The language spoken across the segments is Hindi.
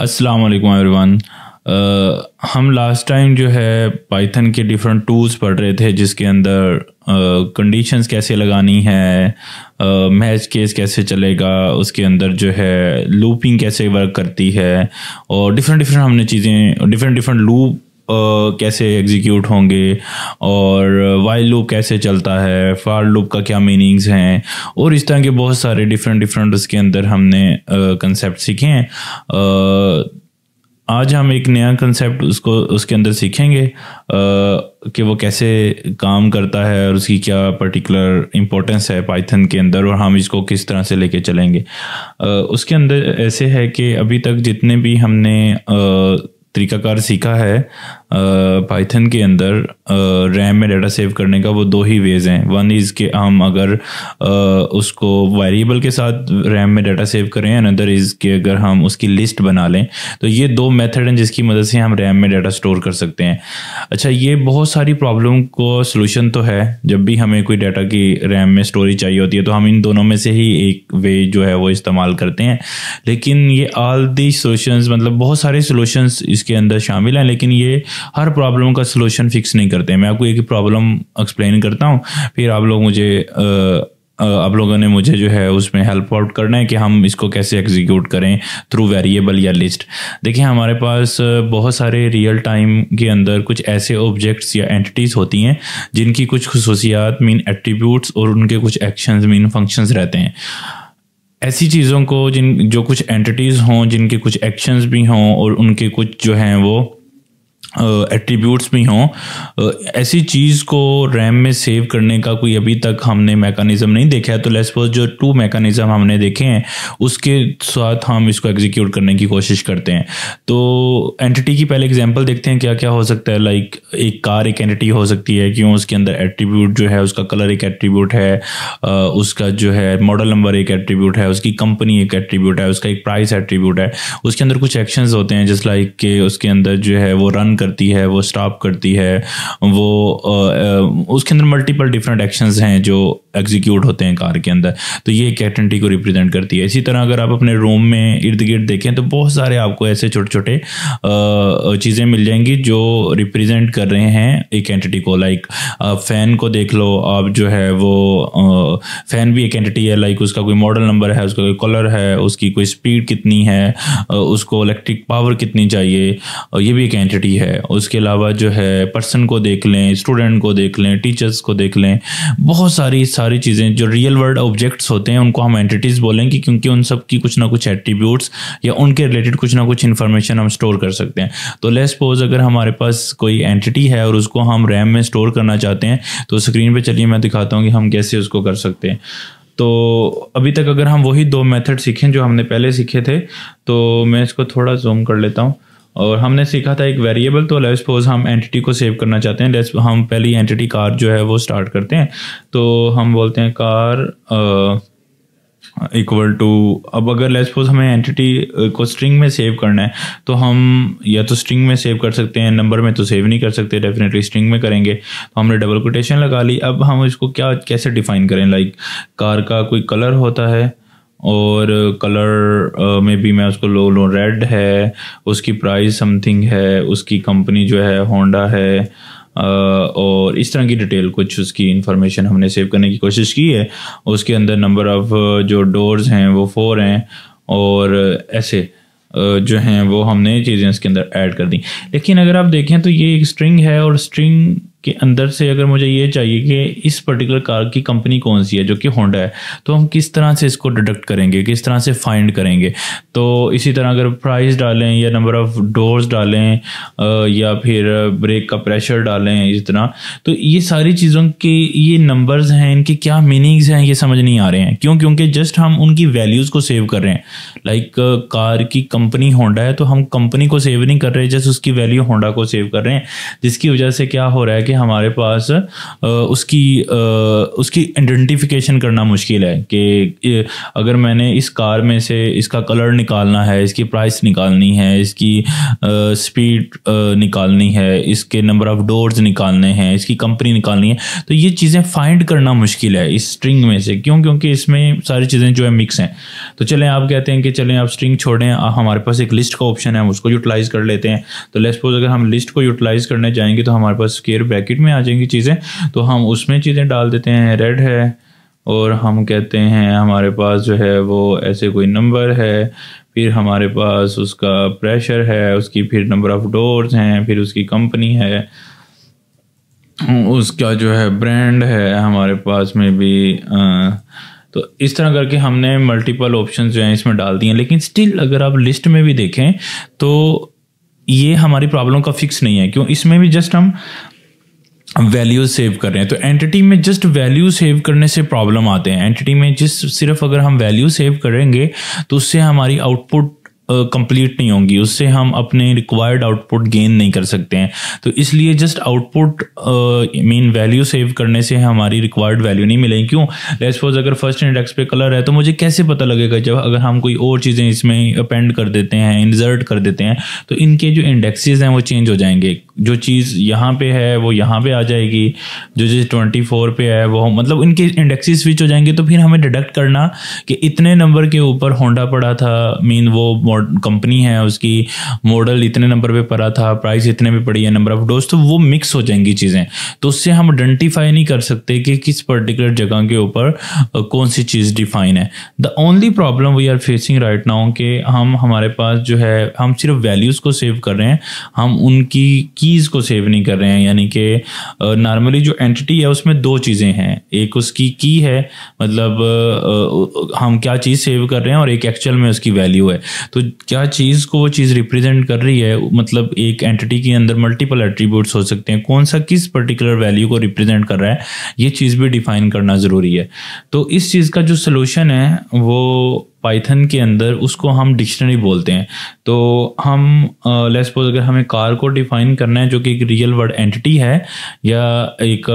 अस्सलाम वालेकुम एवरीवन हम लास्ट टाइम जो है पाइथन के डिफरेंट टूल्स पढ़ रहे थे जिसके अंदर कंडीशंस uh, कैसे लगानी है मैच uh, केस कैसे चलेगा उसके अंदर जो है लूपिंग कैसे वर्क करती है और डिफरेंट डिफरेंट हमने चीज़ें डिफरेंट डिफरेंट लूप कैसे एग्जीक्यूट होंगे और वाइल लूप कैसे चलता है फार लूप का क्या मीनिंग्स हैं और इस तरह के बहुत सारे डिफरेंट डिफरेंट उसके अंदर हमने कंसेप्ट सीखे हैं आज हम एक नया कंसेप्ट उसको उसके अंदर सीखेंगे कि वो कैसे काम करता है और उसकी क्या पर्टिकुलर इम्पोर्टेंस है पाइथन के अंदर और हम इसको किस तरह से लेके चलेंगे आ, उसके अंदर ऐसे है कि अभी तक जितने भी हमने आ, तरीकाकार सीखा है पाइथन के अंदर रैम में डाटा सेव करने का वो दो ही वेज हैं वन इज़ के हम अगर उसको वेरिएबल के साथ रैम में डाटा सेव करें अनदर इज़ के अगर हम उसकी लिस्ट बना लें तो ये दो मेथड हैं जिसकी मदद से हम रैम में डाटा स्टोर कर सकते हैं अच्छा ये बहुत सारी प्रॉब्लम को सोल्यूशन तो है जब भी हमें कोई डाटा की रैम में स्टोरेज चाहिए होती है तो हम इन दोनों में से ही एक वे जो है वो इस्तेमाल करते हैं लेकिन ये ऑल दी सोल्यूशन मतलब बहुत सारे सोल्यूशन इसके अंदर शामिल हैं लेकिन ये हर प्रॉब्लम का सोल्यूशन फिक्स नहीं करते मैं आपको एक प्रॉब्लम एक्सप्लेन करता हूँ फिर आप लोग मुझे आ, आप लोगों ने मुझे जो है उसमें हेल्प आउट करना है कि हम इसको कैसे एग्जीक्यूट करें थ्रू वेरिएबल या लिस्ट देखिए हमारे पास बहुत सारे रियल टाइम के अंदर कुछ ऐसे ऑब्जेक्ट्स या एंटिटीज़ होती हैं जिनकी कुछ खसूसियात मीन एट्रीब्यूट्स और उनके कुछ एक्शंस मीन फंक्शंस रहते हैं ऐसी चीज़ों को जिन जो कुछ एंटिटीज़ हों जिनके कुछ एक्शंस भी हों और उनके कुछ जो हैं वो एट्रीब्यूट्स uh, भी हों uh, ऐसी चीज़ को रैम में सेव करने का कोई अभी तक हमने मैकेनिज़्म नहीं देखा है तो सपोज जो टू मैकेनिज़्म हमने देखे हैं उसके साथ हम इसको एग्जीक्यूट करने की कोशिश करते हैं तो एंटिटी की पहले एग्जांपल देखते हैं क्या क्या हो सकता है लाइक like, एक कार एक एंटिटी हो सकती है क्यों उसके अंदर एट्रीब्यूट जो है उसका कलर एक एट्रीब्यूट है उसका जो है मॉडल नंबर एक एट्रीब्यूट है उसकी कंपनी एक एट्रीब्यूट है उसका एक प्राइस एट्रीब्यूट है उसके अंदर कुछ एक्शन होते हैं जिस लाइक के उसके अंदर जो है वो रन कर करती है वो स्टॉप करती है वो उसके अंदर मल्टीपल डिफरेंट एक्शंस हैं जो एग्जीक्यूट होते हैं कार के अंदर तो ये एक एक्टिविटी को रिप्रेजेंट करती है इसी तरह अगर आप अपने रूम में इर्द गिर्द देखें तो बहुत सारे आपको ऐसे छोटे छोटे चीज़ें मिल जाएंगी जो रिप्रेजेंट कर रहे हैं एक एंटिटी को लाइक फ़ैन को देख लो आप जो है वो फ़ैन भी एक एंटिटी है लाइक उसका कोई मॉडल नंबर है उसका कोई कलर है उसकी कोई स्पीड कितनी है उसको इलेक्ट्रिक पावर कितनी चाहिए ये भी एक एंटिटी है है उसके अलावा जो है पर्सन को देख लें स्टूडेंट को देख लें टीचर्स को देख लें बहुत सारी सारी चीज़ें जो रियल वर्ल्ड ऑब्जेक्ट्स होते हैं उनको हम एंटिटीज़ बोलेंगे क्योंकि उन सब की कुछ ना कुछ एट्रीब्यूट्स या उनके रिलेटेड कुछ ना कुछ इन्फॉर्मेशन हम स्टोर कर सकते हैं तो लेस सपोज अगर हमारे पास कोई एंटिटी है और उसको हम रैम में स्टोर करना चाहते हैं तो स्क्रीन पर चलिए मैं दिखाता हूँ कि हम कैसे उसको कर सकते हैं तो अभी तक अगर हम वही दो मेथड सीखें जो हमने पहले सीखे थे तो मैं इसको थोड़ा जूम कर लेता हूँ और हमने सीखा था एक वेरिएबल तो लेट्स सपोज हम एंटिटी को सेव करना चाहते हैं लेट्स हम पहली एंटिटी कार जो है वो स्टार्ट करते हैं तो हम बोलते हैं कार इक्वल टू अब अगर लेट्स सपोज हमें एंटिटी uh, को स्ट्रिंग में सेव करना है तो हम या तो स्ट्रिंग में सेव कर सकते हैं नंबर में तो सेव नहीं कर सकते डेफिनेटली स्ट्रिंग में करेंगे तो हमने डबल कोटेशन लगा ली अब हम इसको क्या कैसे डिफाइन करें लाइक like, कार का कोई कलर होता है और कलर में भी मैं उसको लो लूँ रेड है उसकी प्राइस समथिंग है उसकी कंपनी जो है होंडा है और इस तरह की डिटेल कुछ उसकी इन्फॉर्मेशन हमने सेव करने की कोशिश की है उसके अंदर नंबर ऑफ़ जो डोर्स हैं वो फोर हैं और ऐसे जो हैं वो हमने चीज़ें इसके अंदर ऐड कर दी लेकिन अगर आप देखें तो ये एक स्ट्रिंग है और स्ट्रिंग कि अंदर से अगर मुझे ये चाहिए कि इस पर्टिकुलर कार की कंपनी कौन सी है जो कि होंडा है तो हम किस तरह से इसको डिडक्ट करेंगे किस तरह से फाइंड करेंगे तो इसी तरह अगर प्राइस डालें या नंबर ऑफ डोर्स डालें या फिर ब्रेक का प्रेशर डालें इस तरह तो ये सारी चीज़ों के ये नंबर्स हैं इनके क्या मीनिंग्स हैं ये समझ नहीं आ रहे हैं क्यों क्योंकि जस्ट हम उनकी वैल्यूज़ को सेव कर रहे हैं लाइक कार की कंपनी होंडा है तो हम कंपनी को सेव नहीं कर रहे जस्ट उसकी वैल्यू होंडा को सेव कर रहे हैं जिसकी वजह से क्या हो रहा है कि हमारे पास उसकी उसकी आइडेंटिफिकेशन करना मुश्किल है कि अगर मैंने इस कार में से इसका कलर निकालना है इसकी प्राइस निकालनी है इसकी स्पीड निकालनी है इसके नंबर ऑफ डोर्स निकालने हैं इसकी कंपनी निकालनी है तो ये चीज़ें फाइंड करना मुश्किल है इस स्ट्रिंग में से क्यों क्योंकि इसमें सारी चीज़ें जो है मिक्स हैं तो चलें आप कहते हैं कि चलें आप स्ट्रिंग छोड़ें हमारे पास एक लिस्ट का ऑप्शन है उसको यूटिलाइज़ कर लेते हैं तो लेट्स सपोज अगर हम लिस्ट को यूटिलाइज़ करने जाएंगे तो हमारे पास स्केयर ब्रैकेट में आ जाएंगी चीज़ें तो हम उसमें चीज़ें डाल देते हैं रेड है और हम कहते हैं हमारे पास जो है वो ऐसे कोई नंबर है फिर हमारे पास उसका प्रेशर है उसकी फिर नंबर ऑफ़ डोर्स हैं फिर उसकी कंपनी है उसका जो है ब्रांड है हमारे पास में भी आ, तो इस तरह करके हमने मल्टीपल ऑप्शंस जो हैं इसमें डाल दिए हैं लेकिन स्टिल अगर आप लिस्ट में भी देखें तो ये हमारी प्रॉब्लम का फिक्स नहीं है क्यों इसमें भी जस्ट हम वैल्यू सेव कर रहे हैं तो एंटिटी में जस्ट वैल्यू सेव करने से प्रॉब्लम आते हैं एंटिटी में जिस सिर्फ अगर हम वैल्यू सेव करेंगे तो उससे हमारी आउटपुट कंप्लीट uh, नहीं होंगी उससे हम अपने रिक्वायर्ड आउटपुट गेन नहीं कर सकते हैं तो इसलिए just output mean value save करने से हमारी रिक्वायर्ड वैल्यू नहीं मिलेगी क्यों लेट सपोज अगर फर्स्ट इंडेक्स पे कलर है तो मुझे कैसे पता लगेगा जब अगर हम कोई और चीज़ें इसमें अपेंड कर देते हैं इन्जर्ट कर देते हैं तो इनके जो इंडेक्सेज हैं वो चेंज हो जाएंगे जो चीज़ यहाँ पे है वो यहाँ पे आ जाएगी जो चीज़ ट्वेंटी फोर पे है वो मतलब इनके इंडेक्सी स्विच हो जाएंगे तो फिर हमें डिडक्ट करना कि इतने नंबर के ऊपर होंडा पड़ा था मीन वो कंपनी है उसकी मॉडल इतने नंबर पे पड़ा था प्राइस इतने पे पड़ी है नंबर ऑफ डोज तो वो मिक्स हो जाएंगी चीज़ें तो उससे हम आइडेंटिफाई नहीं कर सकते कि किस पर्टिकुलर जगह के ऊपर कौन सी चीज़ डिफाइन है the only problem we are facing right now कि हम हमारे पास जो है हम सिर्फ वैल्यूज़ को सेव कर रहे हैं हम उनकी की चीज़ को सेव नहीं कर रहे हैं यानी कि नॉर्मली जो एंटिटी है उसमें दो चीज़ें हैं एक उसकी की है मतलब हम क्या चीज़ सेव कर रहे हैं और एक एक्चुअल में उसकी वैल्यू है तो क्या चीज़ को वो चीज़ रिप्रेजेंट कर रही है मतलब एक एंटिटी के अंदर मल्टीपल एट्रीब्यूट्स हो सकते हैं कौन सा किस पर्टिकुलर वैल्यू को रिप्रेजेंट कर रहा है ये चीज़ भी डिफाइन करना ज़रूरी है तो इस चीज़ का जो सोल्यूशन है वो पाइथन के अंदर उसको हम डिक्शनरी बोलते हैं तो हम लेट्स uh, सपोज अगर हमें कार को डिफाइन करना है जो कि एक रियल वर्ड एंटिटी है या एक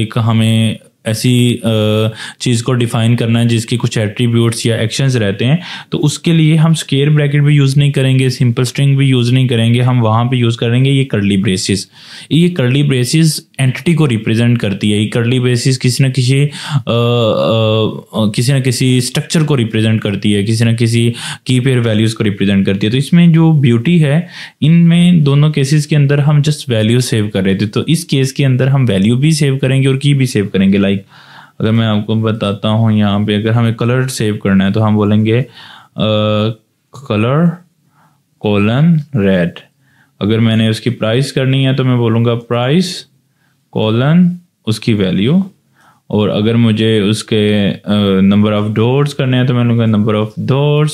एक हमें ऐसी चीज़ को डिफाइन करना है जिसके कुछ एट्रीब्यूट्स या एक्शंस रहते हैं तो उसके लिए हम स्केयर ब्रैकेट भी यूज़ नहीं करेंगे सिंपल स्ट्रिंग भी यूज़ नहीं करेंगे हम वहाँ पे यूज़ करेंगे ये कर्ली ब्रेसिस ये कर्ली ब्रेसिस एंटिटी को रिप्रेजेंट करती है इकरली बेसिस किसी न किसी किसी न किसी स्ट्रक्चर को रिप्रेजेंट करती है किसी न किसी की पेयर वैल्यूज़ को रिप्रेजेंट करती है तो इसमें जो ब्यूटी है इनमें दोनों केसेस के अंदर हम जस्ट वैल्यू सेव कर रहे थे तो इस केस के अंदर हम वैल्यू भी सेव करेंगे और की भी सेव करेंगे लाइक अगर मैं आपको बताता हूँ यहाँ पे अगर हमें कलर सेव करना है तो हम बोलेंगे कलर कोलन रेड अगर मैंने उसकी प्राइस करनी है तो मैं बोलूँगा प्राइस कॉलन उसकी वैल्यू और अगर मुझे उसके नंबर ऑफ डोर्स करने हैं तो मैं लूँगा नंबर ऑफ डोर्स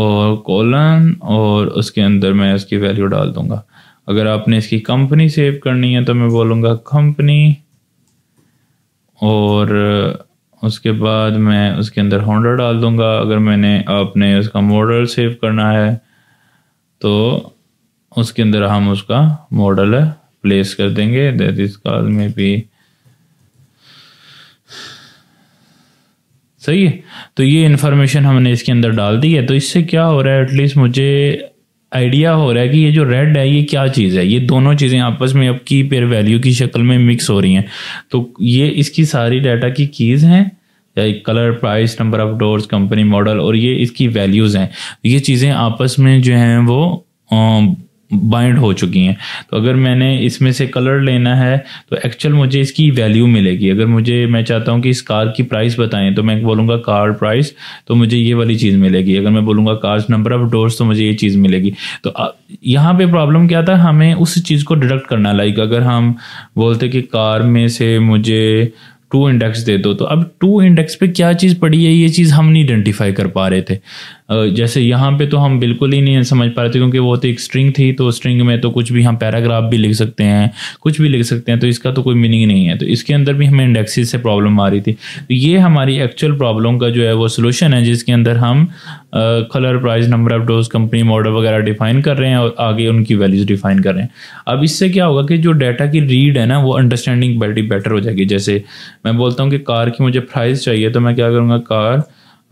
और कॉलन और उसके अंदर मैं उसकी वैल्यू डाल दूँगा अगर आपने इसकी कंपनी सेव करनी है तो मैं बोलूँगा कंपनी और उसके बाद मैं उसके अंदर होंडा डाल दूँगा अगर मैंने आपने उसका मॉडल सेव करना है तो उसके अंदर हम उसका मॉडल प्लेस कर देंगे दैट इज कॉल में भी सही है तो ये इन्फॉर्मेशन हमने इसके अंदर डाल दी है तो इससे क्या हो रहा है एटलीस्ट मुझे आइडिया हो रहा है कि ये जो रेड है ये क्या चीज़ है ये दोनों चीज़ें आपस में अब की पेयर वैल्यू की शक्ल में मिक्स हो रही हैं तो ये इसकी सारी डाटा की कीज़ हैं colour price number of doors company model और ये इसकी वैल्यूज़ हैं ये चीज़ें आपस में जो हैं वो बाइंड हो चुकी हैं तो अगर मैंने इसमें से कलर लेना है तो एक्चुअल मुझे इसकी वैल्यू मिलेगी अगर मुझे मैं चाहता हूँ कि इस कार की प्राइस बताएं तो मैं बोलूँगा कार प्राइस तो मुझे ये वाली चीज़ मिलेगी अगर मैं बोलूँगा कार नंबर ऑफ डोर्स तो मुझे ये चीज़ मिलेगी तो यहाँ पे प्रॉब्लम क्या था हमें उस चीज़ को डिडक्ट करना लाइक अगर हम बोलते कि कार में से मुझे टू इंडेक्स दे दो तो अब टू इंडेक्स पे क्या चीज़ पड़ी है ये चीज़ हम नहीं आइडेंटिफाई कर पा रहे थे जैसे यहाँ पे तो हम बिल्कुल ही नहीं समझ पा रहे थे क्योंकि वो तो एक स्ट्रिंग थी तो स्ट्रिंग में तो कुछ भी हम पैराग्राफ भी लिख सकते हैं कुछ भी लिख सकते हैं तो इसका तो कोई मीनिंग नहीं है तो इसके अंदर भी हमें इंडेक्सिस से प्रॉब्लम आ रही थी तो ये हमारी एक्चुअल प्रॉब्लम का जो है वो सोल्यूशन है जिसके अंदर हम colour price number of doors company model वगैरह डिफाइन कर रहे हैं और आगे उनकी वैल्यूज डिफाइन कर रहे हैं अब इससे क्या होगा कि जो डाटा की रीड है ना वो अंडरस्टैंडिंग बेटर हो जाएगी जैसे मैं बोलता हूँ कि कार की मुझे प्राइस चाहिए तो मैं क्या करूँगा कार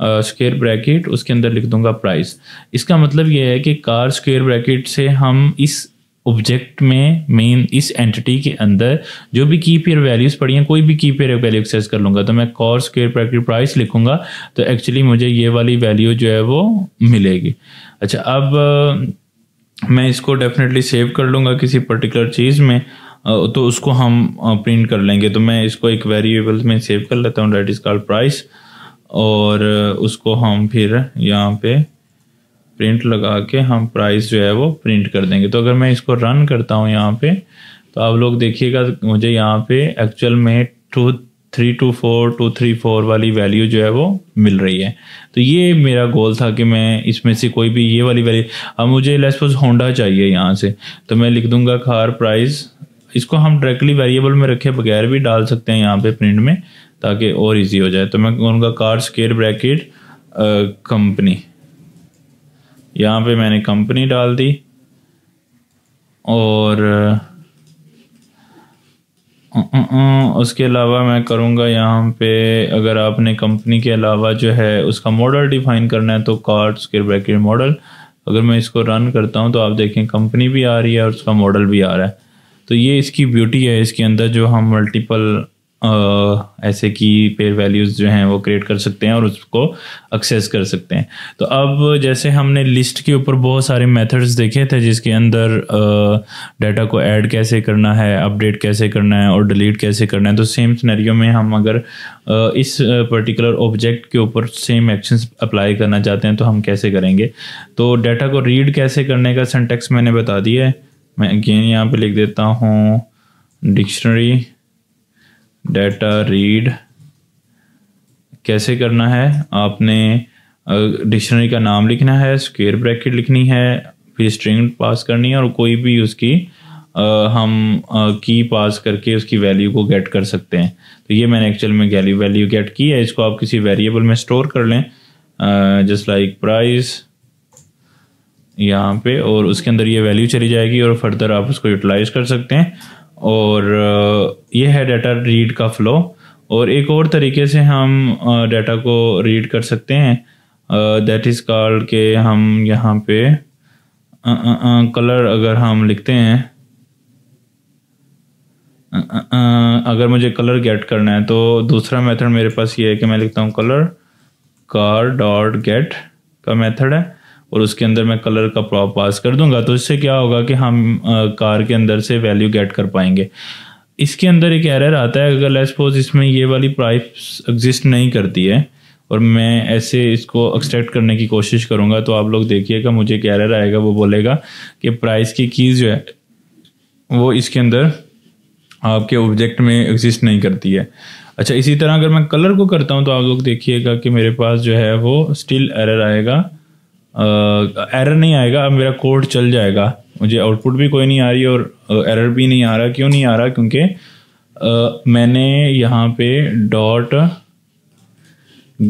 स्क्वेयर ब्रैकेट उसके अंदर लिख दूंगा प्राइस इसका मतलब यह है कि कार स्क्वेयर ब्रैकेट से हम इस ऑब्जेक्ट में मेन इस एंटिटी के अंदर जो भी की पेयर वैल्यूज पड़ी हैं कोई भी की पेयर वैल्यू एक्सेस कर लूंगा तो मैं कॉर स्क्वेयर ब्रैकेट प्राइस लिखूंगा तो एक्चुअली मुझे ये वाली वैल्यू जो है वो मिलेगी अच्छा अब मैं इसको डेफिनेटली सेव कर लूंगा किसी पर्टिकुलर चीज़ में तो उसको हम प्रिंट कर लेंगे तो मैं इसको एक वेरिएबल में सेव कर लेता हूँ डेट इज़ कॉल्ड प्राइस और उसको हम फिर यहाँ पे प्रिंट लगा के हम प्राइस जो है वो प्रिंट कर देंगे तो अगर मैं इसको रन करता हूँ यहाँ पे तो आप लोग देखिएगा मुझे यहाँ पे एक्चुअल में two three two four two three four वाली वैल्यू जो है वो मिल रही है तो ये मेरा गोल था कि मैं इसमें से कोई भी ये वाली वैल्यू अब मुझे लेसपोज होंडा चाहिए यहाँ से तो मैं लिख दूंगा कार प्राइस इसको हम डायरेक्टली वेरिएबल में रखे बगैर भी डाल सकते हैं यहाँ पे प्रिंट में ताकि और इजी हो जाए तो मैं उनका कार्ड स्केयर ब्रैकेट कंपनी यहाँ पे मैंने कंपनी डाल दी और उसके अलावा मैं करूँगा यहाँ पे अगर आपने कंपनी के अलावा जो है उसका मॉडल डिफाइन करना है तो कार्ड स्केयर ब्रैकेट मॉडल अगर मैं इसको रन करता हूँ तो आप देखें कंपनी भी आ रही है और उसका मॉडल भी आ रहा है तो ये इसकी ब्यूटी है इसके अंदर जो हम मल्टीपल ऐसे की पेयर वैल्यूज़ जो हैं वो क्रिएट कर सकते हैं और उसको एक्सेस कर सकते हैं तो अब जैसे हमने लिस्ट के ऊपर बहुत सारे मेथड्स देखे थे जिसके अंदर डाटा को ऐड कैसे करना है अपडेट कैसे करना है और डिलीट कैसे करना है तो सेम सिनेरियो में हम अगर इस पर्टिकुलर ऑब्जेक्ट के ऊपर सेम एक्शंस अप्लाई करना चाहते हैं तो हम कैसे करेंगे तो डाटा को रीड कैसे करने का सेंटेक्स मैंने बता दिया है मैं अगेन यहाँ पर लिख देता हूँ डिक्शनरी डेटा रीड कैसे करना है आपने डिक्शनरी का नाम लिखना है स्क्वेयर ब्रैकेट लिखनी है फिर स्ट्रिंग पास करनी है और कोई भी उसकी आ, हम की पास करके उसकी वैल्यू को गेट कर सकते हैं तो ये मैंने एक्चुअल में गैली वैल्यू गेट की है इसको आप किसी वेरिएबल में स्टोर कर लें जस्ट लाइक प्राइस यहाँ पे और उसके अंदर ये वैल्यू चली जाएगी और फर्दर आप उसको यूटिलाइज कर सकते हैं और ये है डाटा रीड का फ्लो और एक और तरीके से हम डाटा को रीड कर सकते हैं दैट इज़ कॉल्ड के हम यहाँ पे कलर अगर हम लिखते हैं अगर मुझे कलर गेट करना है तो दूसरा मेथड मेरे पास ये है कि मैं लिखता हूँ कलर कार डॉट गेट का मेथड है और उसके अंदर मैं कलर का प्रॉप पास कर दूंगा तो इससे क्या होगा कि हम आ, कार के अंदर से वैल्यू गेट कर पाएंगे इसके अंदर एक एरर आता है अगर लेट सपोज इसमें ये वाली प्राइस एग्जिस्ट नहीं करती है और मैं ऐसे इसको एक्सट्रैक्ट करने की कोशिश करूंगा तो आप लोग देखिएगा मुझे एक एरर आएगा वो बोलेगा कि प्राइस की कीज जो है वो इसके अंदर आपके ऑब्जेक्ट में एग्जिस्ट नहीं करती है अच्छा इसी तरह अगर मैं कलर को करता हूँ तो आप लोग देखिएगा कि मेरे पास जो है वो स्टिल एरर आएगा एरर नहीं आएगा अब मेरा कोड चल जाएगा मुझे आउटपुट भी कोई नहीं आ रही और एरर भी नहीं आ रहा क्यों नहीं आ रहा क्योंकि मैंने यहाँ पे डॉट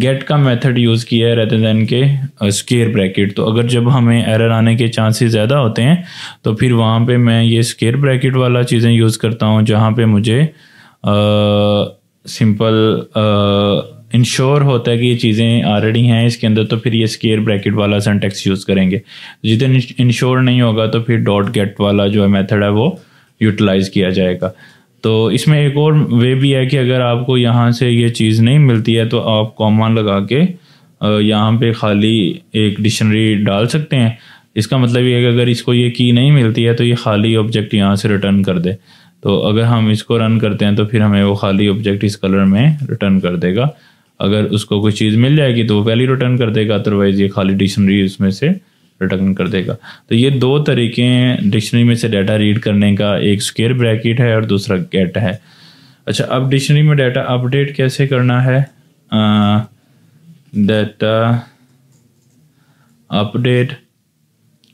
गेट का मेथड यूज़ किया है रहते दैन के स्केयर ब्रैकेट तो अगर जब हमें एरर आने के चांसेस ज़्यादा होते हैं तो फिर वहाँ पे मैं ये स्केयर ब्रैकेट वाला चीज़ें यूज़ करता हूँ जहाँ पे मुझे सिंपल इंश्योर होता है कि ये चीज़ें ऑलरेडी हैं इसके अंदर तो फिर ये स्केयर ब्रैकेट वाला सेंटेक्स यूज़ करेंगे जितने इंश्योर नहीं होगा तो फिर डॉट गेट वाला जो है मेथड है वो यूटिलाइज़ किया जाएगा तो इसमें एक और वे भी है कि अगर आपको यहाँ से ये चीज़ नहीं मिलती है तो आप कॉमा लगा के यहाँ पे खाली एक डिक्शनरी डाल सकते हैं इसका मतलब ये है कि अगर इसको ये की नहीं मिलती है तो ये खाली ऑब्जेक्ट यहाँ से रिटर्न कर दे तो अगर हम इसको रन करते हैं तो फिर हमें वो खाली ऑब्जेक्ट इस कलर में रिटर्न कर देगा अगर उसको कोई चीज़ मिल जाएगी तो वो पहले रिटर्न कर देगा अदरवाइज ये खाली डिक्शनरी उसमें से रिटर्न कर देगा तो ये दो तरीके हैं डिक्शनरी में से डाटा रीड करने का एक स्केयर ब्रैकेट है और दूसरा गेट है अच्छा अब डिक्शनरी में डाटा अपडेट कैसे करना है डाटा अपडेट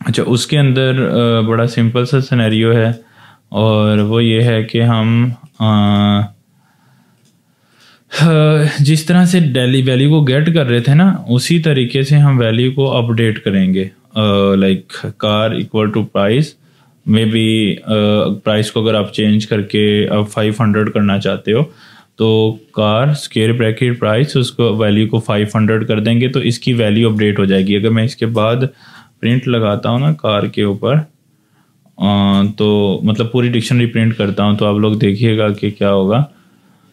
अच्छा उसके अंदर बड़ा सिंपल सा सिनेरियो है और वो ये है कि हम आ, जिस तरह से डेली वैल्यू को गेट कर रहे थे ना उसी तरीके से हम वैल्यू को अपडेट करेंगे like car equal to price maybe price को अगर आप चेंज करके अब फाइव हंड्रेड करना चाहते हो तो कार स्केयर ब्रैकेट प्राइस उसको वैल्यू को फाइव हंड्रेड कर देंगे तो इसकी वैल्यू अपडेट हो जाएगी अगर मैं इसके बाद प्रिंट लगाता हूँ ना कार के ऊपर तो मतलब पूरी डिक्शनरी प्रिंट करता हूँ तो आप लोग देखिएगा कि क्या होगा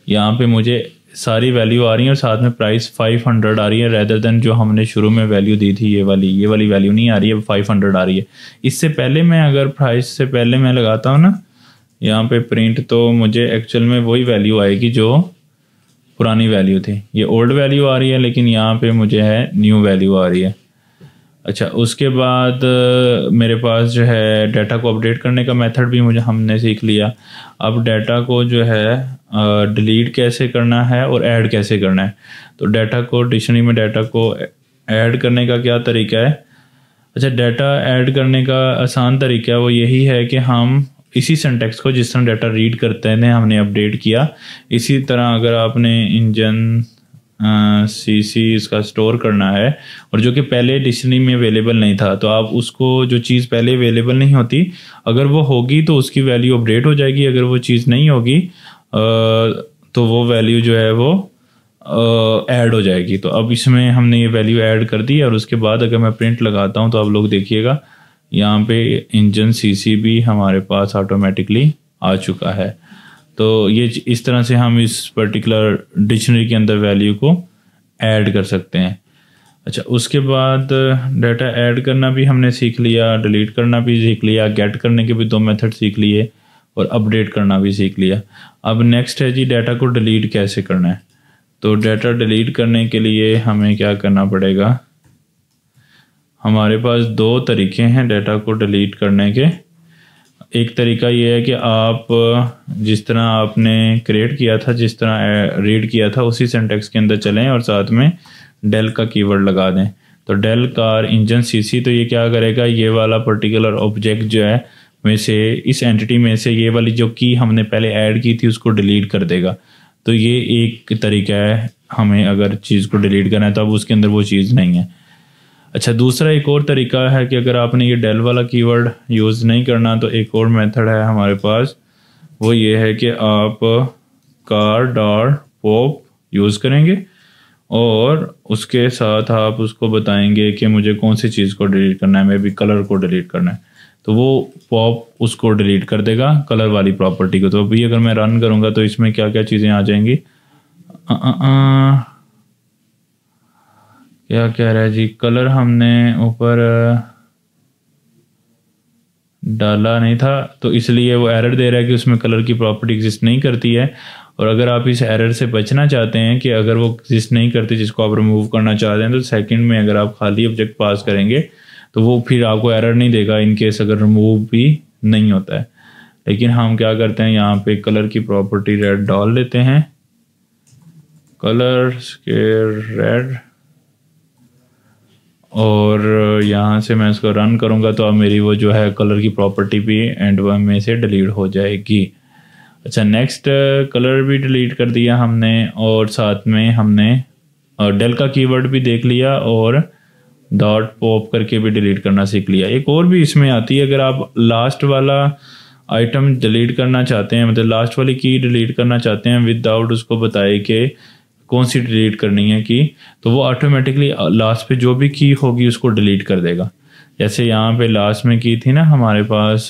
यहाँ पे मुझे सारी वैल्यू आ रही है और साथ में प्राइस 500 आ रही है रेदर देन जो हमने शुरू में वैल्यू दी थी ये वाली ये वाली वैल्यू नहीं आ रही है फाइव हंड्रेड आ रही है इससे पहले मैं अगर प्राइस से पहले मैं लगाता हूँ ना यहाँ पे प्रिंट तो मुझे एक्चुअल में वही वैल्यू आएगी जो पुरानी वैल्यू थी ये ओल्ड वैल्यू आ रही है लेकिन यहाँ पे मुझे है न्यू वैल्यू आ रही है अच्छा उसके बाद मेरे पास जो है डाटा को अपडेट करने का मेथड भी मुझे हमने सीख लिया अब डाटा को जो है डिलीट कैसे करना है और ऐड कैसे करना है तो डाटा को डिक्शनरी में डाटा को ऐड करने का क्या तरीका है अच्छा डाटा ऐड करने का आसान तरीका वो यही है कि हम इसी सेंटेक्स को जिस तरह डाटा रीड करते हैं हमने अपडेट किया इसी तरह अगर आपने इंजन सी सी इसका स्टोर करना है और जो कि पहले डिक्शनरी में अवेलेबल नहीं था तो आप उसको जो चीज़ पहले अवेलेबल नहीं होती अगर वो होगी तो उसकी वैल्यू अपडेट हो जाएगी अगर वो चीज़ नहीं होगी तो वो वैल्यू जो है वो ऐड हो जाएगी तो अब इसमें हमने ये वैल्यू ऐड कर दी और उसके बाद अगर मैं प्रिंट लगाता हूँ तो आप लोग देखिएगा यहाँ पे इंजन सी भी हमारे पास ऑटोमेटिकली आ चुका है तो ये इस तरह से हम इस पर्टिकुलर डिक्शनरी के अंदर वैल्यू को ऐड कर सकते हैं अच्छा उसके बाद डाटा uh, ऐड करना भी हमने सीख लिया डिलीट करना भी सीख लिया गेट करने के भी दो मेथड सीख लिए और अपडेट करना भी सीख लिया अब नेक्स्ट है जी डाटा को डिलीट कैसे करना है तो डाटा डिलीट करने के लिए हमें क्या करना पड़ेगा हमारे पास दो तरीके हैं डाटा को डिलीट करने के एक तरीका ये है कि आप जिस तरह आपने क्रिएट किया था जिस तरह रीड किया था उसी सेंटेक्स के अंदर चलें और साथ में डेल का कीवर्ड लगा दें तो डेल कार इंजन सीसी तो ये क्या करेगा ये वाला पर्टिकुलर ऑब्जेक्ट जो है में से इस एंटिटी में से ये वाली जो की हमने पहले ऐड की थी उसको डिलीट कर देगा तो ये एक तरीका है हमें अगर चीज़ को डिलीट करना है तो अब उसके अंदर वो चीज़ नहीं है अच्छा दूसरा एक और तरीका है कि अगर आपने ये डेल वाला कीवर्ड यूज़ नहीं करना तो एक और मेथड है हमारे पास वो ये है कि आप कार डॉर पॉप यूज़ करेंगे और उसके साथ आप उसको बताएंगे कि मुझे कौन सी चीज़ को डिलीट करना है मे बी कलर को डिलीट करना है तो वो पॉप उसको डिलीट कर देगा कलर वाली प्रॉपर्टी को तो अभी अगर मैं रन करूँगा तो इसमें क्या क्या चीज़ें आ जाएंगी आ, आ, आ, क्या कह रहा है जी कलर हमने ऊपर डाला नहीं था तो इसलिए वो एरर दे रहा है कि उसमें कलर की प्रॉपर्टी एग्जिस्ट नहीं करती है और अगर आप इस एरर से बचना चाहते हैं कि अगर वो एग्जिस्ट नहीं करती जिसको आप रिमूव करना चाहते हैं तो सेकंड में अगर आप खाली ऑब्जेक्ट पास करेंगे तो वो फिर आपको एरर नहीं देगा इन केस अगर रिमूव भी नहीं होता है लेकिन हम क्या करते हैं यहाँ पे कलर की प्रॉपर्टी रेड डाल लेते हैं कलर स्केर रेड और यहाँ से मैं इसको रन करूँगा तो अब मेरी वो जो है कलर की प्रॉपर्टी भी एंड वन में से डिलीट हो जाएगी अच्छा नेक्स्ट कलर भी डिलीट कर दिया हमने और साथ में हमने डेल का कीवर्ड भी देख लिया और डॉट पॉप करके भी डिलीट करना सीख लिया एक और भी इसमें आती है अगर आप लास्ट वाला आइटम डिलीट करना चाहते हैं मतलब लास्ट वाली की डिलीट करना चाहते हैं विदाउट उसको बताए कि कौन सी डिलीट करनी है की तो वो ऑटोमेटिकली लास्ट पे जो भी की होगी उसको डिलीट कर देगा जैसे यहाँ पे लास्ट में की थी ना हमारे पास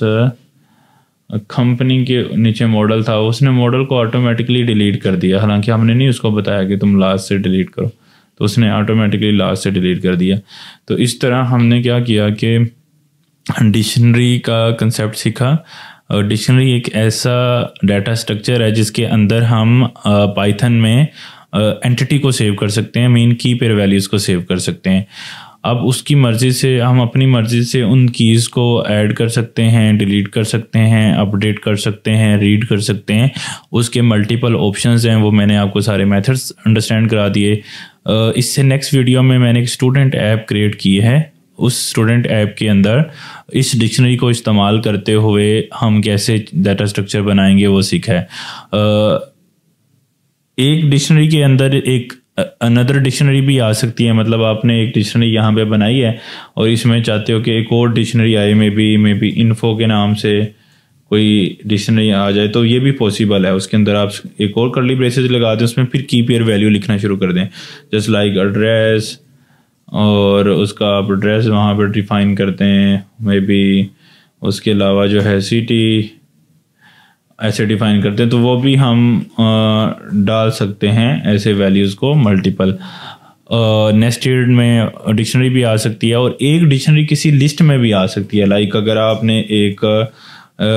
कंपनी के नीचे मॉडल था उसने मॉडल को ऑटोमेटिकली डिलीट कर दिया हालांकि हमने नहीं उसको बताया कि तुम लास्ट से डिलीट करो तो उसने ऑटोमेटिकली लास्ट से डिलीट कर दिया तो इस तरह हमने क्या किया कि डिक्शनरी का कंसेप्ट सीखा और डिक्शनरी एक ऐसा डाटा स्ट्रक्चर है जिसके अंदर हम पाइथन में एंटिटी को सेव कर सकते हैं मेन की पेयर वैल्यूज़ को सेव कर सकते हैं अब उसकी मर्ज़ी से हम अपनी मर्ज़ी से उन कीज़ को ऐड कर सकते हैं डिलीट कर सकते हैं अपडेट कर सकते हैं रीड कर सकते हैं उसके मल्टीपल ऑप्शंस हैं वो मैंने आपको सारे मेथड्स अंडरस्टैंड करा दिए इससे नेक्स्ट वीडियो में मैंने एक स्टूडेंट ऐप क्रिएट की है उस स्टूडेंट ऐप के अंदर इस डिक्शनरी को इस्तेमाल करते हुए हम कैसे डाटा स्ट्रक्चर बनाएंगे वो सीखा है एक डिक्शनरी के अंदर एक अनदर डिक्शनरी भी आ सकती है मतलब आपने एक डिक्शनरी यहाँ पे बनाई है और इसमें चाहते हो कि एक और डिक्शनरी आए maybe maybe info के नाम से कोई डिक्शनरी आ जाए तो ये भी पॉसिबल है उसके अंदर आप एक और करली ब्रेसेज लगा दें उसमें फिर की पेयर वैल्यू लिखना शुरू कर दें जस्ट लाइक एड्रेस और उसका आप एड्रेस वहाँ पर डिफाइन करते हैं मे बी उसके अलावा जो है सिटी ऐसे डिफाइन करते हैं तो वो भी हम डाल सकते हैं ऐसे वैल्यूज़ को मल्टीपल नेस्टेड में डिक्शनरी भी आ सकती है और एक डिक्शनरी किसी लिस्ट में भी आ सकती है लाइक अगर आपने एक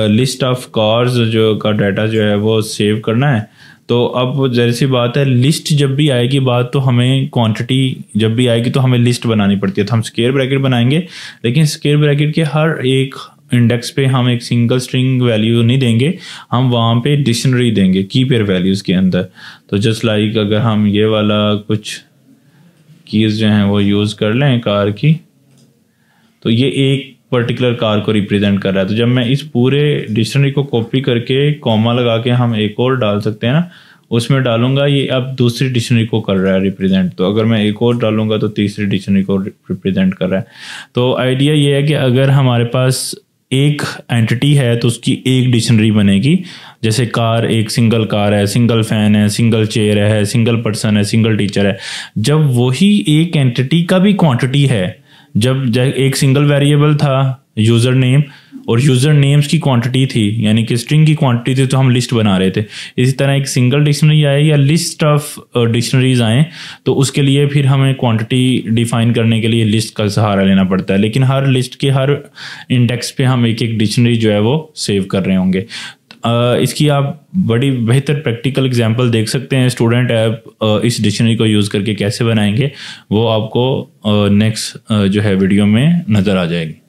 लिस्ट ऑफ कार्स जो का डाटा जो है वो सेव करना है तो अब सी बात है लिस्ट जब भी आएगी बात तो हमें क्वांटिटी जब भी आएगी तो हमें लिस्ट बनानी पड़ती है तो हम स्केयर ब्रैकेट बनाएंगे लेकिन स्केयर ब्रैकेट के हर एक इंडेक्स पे हम एक सिंगल स्ट्रिंग वैल्यू नहीं देंगे हम वहाँ पे डिक्शनरी देंगे की पेयर वैल्यूज़ के अंदर तो जस्ट लाइक अगर हम ये वाला कुछ कीज़ जो हैं वो यूज़ कर लें कार की तो ये एक पर्टिकुलर कार को रिप्रेजेंट कर रहा है तो जब मैं इस पूरे डिक्शनरी को कॉपी करके कॉमा लगा के हम एक और डाल सकते हैं ना उसमें डालूंगा ये अब दूसरी डिक्शनरी को कर रहा है रिप्रेजेंट तो अगर मैं एक और डालूंगा तो तीसरी डिक्शनरी को रिप्रेजेंट कर रहा है तो आइडिया ये है कि अगर हमारे पास एक एंटिटी है तो उसकी एक डिक्शनरी बनेगी जैसे कार एक सिंगल कार है सिंगल फैन है सिंगल चेयर है सिंगल पर्सन है सिंगल टीचर है जब वही एक एंटिटी का भी क्वांटिटी है जब एक सिंगल वेरिएबल था यूज़र नेम और यूज़र नेम्स की क्वांटिटी थी यानी कि स्ट्रिंग की क्वांटिटी थी तो हम लिस्ट बना रहे थे इसी तरह एक सिंगल डिक्शनरी आए या लिस्ट ऑफ डिक्शनरीज आए तो उसके लिए फिर हमें क्वांटिटी डिफाइन करने के लिए लिस्ट का सहारा लेना पड़ता है लेकिन हर लिस्ट के हर इंडेक्स पे हम एक एक डिक्शनरी जो है वो सेव कर रहे होंगे तो, uh, इसकी आप बड़ी बेहतर प्रैक्टिकल एग्जाम्पल देख सकते हैं स्टूडेंट ऐप uh, इस डिक्शनरी को यूज़ करके कैसे बनाएंगे वो आपको नेक्स्ट uh, जो है वीडियो में नज़र आ जाएगी